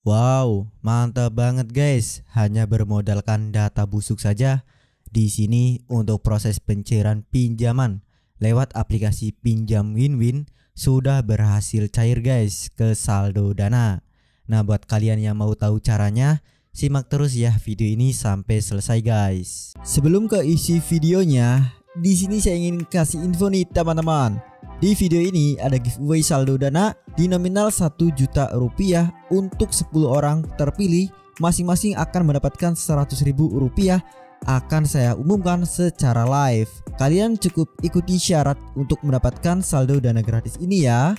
Wow, mantap banget guys. Hanya bermodalkan data busuk saja. Di sini untuk proses pencairan pinjaman lewat aplikasi pinjam WinWin sudah berhasil cair guys ke saldo Dana. Nah, buat kalian yang mau tahu caranya, simak terus ya video ini sampai selesai guys. Sebelum ke isi videonya, di sini saya ingin kasih info nih teman-teman. Di video ini ada giveaway saldo dana di nominal 1 juta rupiah untuk 10 orang terpilih masing-masing akan mendapatkan 100 ribu rupiah akan saya umumkan secara live. Kalian cukup ikuti syarat untuk mendapatkan saldo dana gratis ini ya.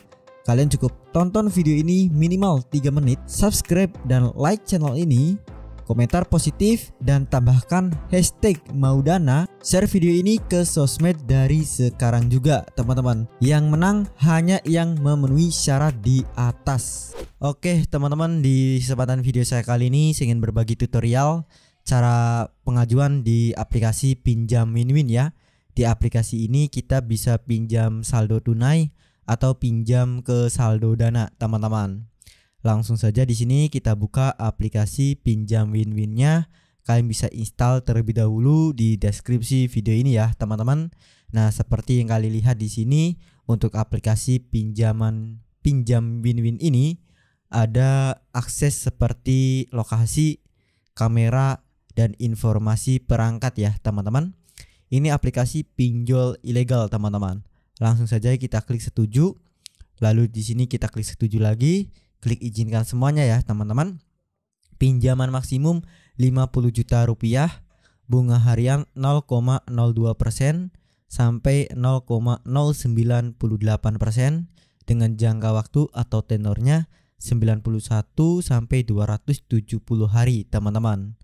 Kalian cukup tonton video ini minimal 3 menit, subscribe dan like channel ini komentar positif, dan tambahkan hashtag Maudana. Share video ini ke sosmed dari sekarang juga teman-teman. Yang menang hanya yang memenuhi syarat di atas. Oke teman-teman di kesempatan video saya kali ini saya ingin berbagi tutorial cara pengajuan di aplikasi pinjam win-win ya. Di aplikasi ini kita bisa pinjam saldo tunai atau pinjam ke saldo dana teman-teman. Langsung saja di sini kita buka aplikasi pinjam win-winnya. Kalian bisa install terlebih dahulu di deskripsi video ini ya, teman-teman. Nah, seperti yang kalian lihat di sini untuk aplikasi pinjaman pinjam win-win ini ada akses seperti lokasi, kamera, dan informasi perangkat ya, teman-teman. Ini aplikasi pinjol ilegal, teman-teman. Langsung saja kita klik setuju. Lalu di sini kita klik setuju lagi Klik izinkan semuanya ya teman-teman. Pinjaman maksimum 50 juta rupiah, bunga harian 0,02 persen sampai 0,098 persen dengan jangka waktu atau tenornya 91 sampai 270 hari teman-teman.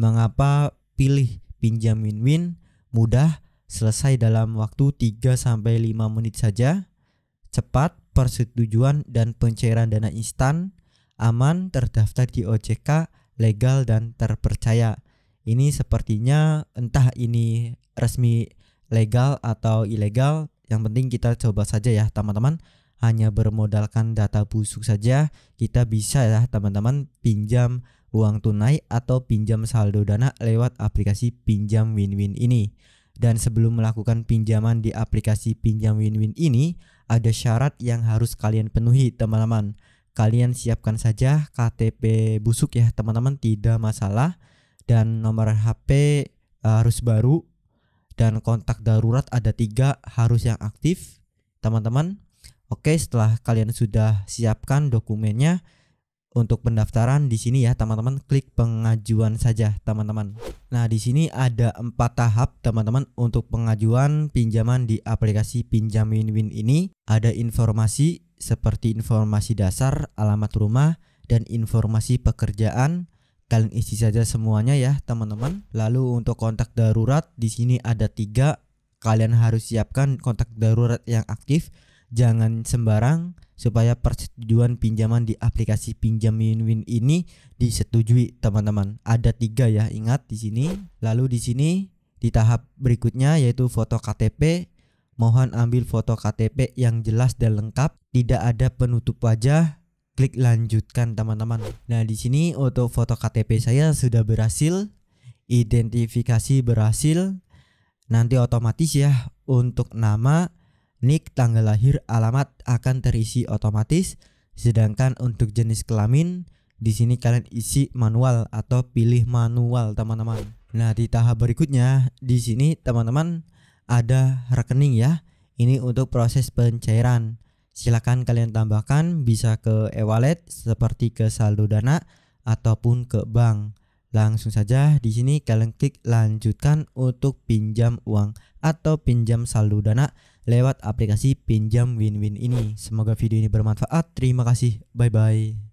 Mengapa pilih pinjam win-win? Mudah, selesai dalam waktu 3 sampai 5 menit saja, cepat, persetujuan dan pencairan dana instan, aman, terdaftar di OJK, legal dan terpercaya. Ini sepertinya entah ini resmi legal atau ilegal, yang penting kita coba saja ya teman-teman. Hanya bermodalkan data busuk saja, kita bisa ya teman-teman pinjam uang tunai atau pinjam saldo dana lewat aplikasi pinjam win-win ini. Dan sebelum melakukan pinjaman di aplikasi pinjam win-win ini, ada syarat yang harus kalian penuhi teman-teman. Kalian siapkan saja KTP busuk ya teman-teman tidak masalah dan nomor HP eh, harus baru dan kontak darurat ada tiga harus yang aktif teman-teman. Oke setelah kalian sudah siapkan dokumennya untuk pendaftaran di sini ya teman-teman klik pengajuan saja teman-teman. Nah, di sini ada empat tahap teman-teman untuk pengajuan pinjaman di aplikasi Pinjam Win Win ini. Ada informasi seperti informasi dasar, alamat rumah, dan informasi pekerjaan. Kalian isi saja semuanya ya teman-teman. Lalu untuk kontak darurat di sini ada tiga. Kalian harus siapkan kontak darurat yang aktif jangan sembarang supaya persetujuan pinjaman di aplikasi pinjam WinWin ini disetujui teman-teman. Ada tiga ya ingat di sini. Lalu di sini di tahap berikutnya yaitu foto KTP. Mohon ambil foto KTP yang jelas dan lengkap, tidak ada penutup wajah. Klik lanjutkan teman-teman. Nah di sini untuk foto KTP saya sudah berhasil, identifikasi berhasil. Nanti otomatis ya untuk nama Nik tanggal lahir alamat akan terisi otomatis, sedangkan untuk jenis kelamin di sini kalian isi manual atau pilih manual teman-teman. Nah di tahap berikutnya di sini teman-teman ada rekening ya. Ini untuk proses pencairan. Silakan kalian tambahkan bisa ke e-wallet seperti ke saldo dana ataupun ke bank. Langsung saja di sini kalian klik lanjutkan untuk pinjam uang atau pinjam saldo dana lewat aplikasi pinjam win win ini. Semoga video ini bermanfaat. Terima kasih. Bye bye.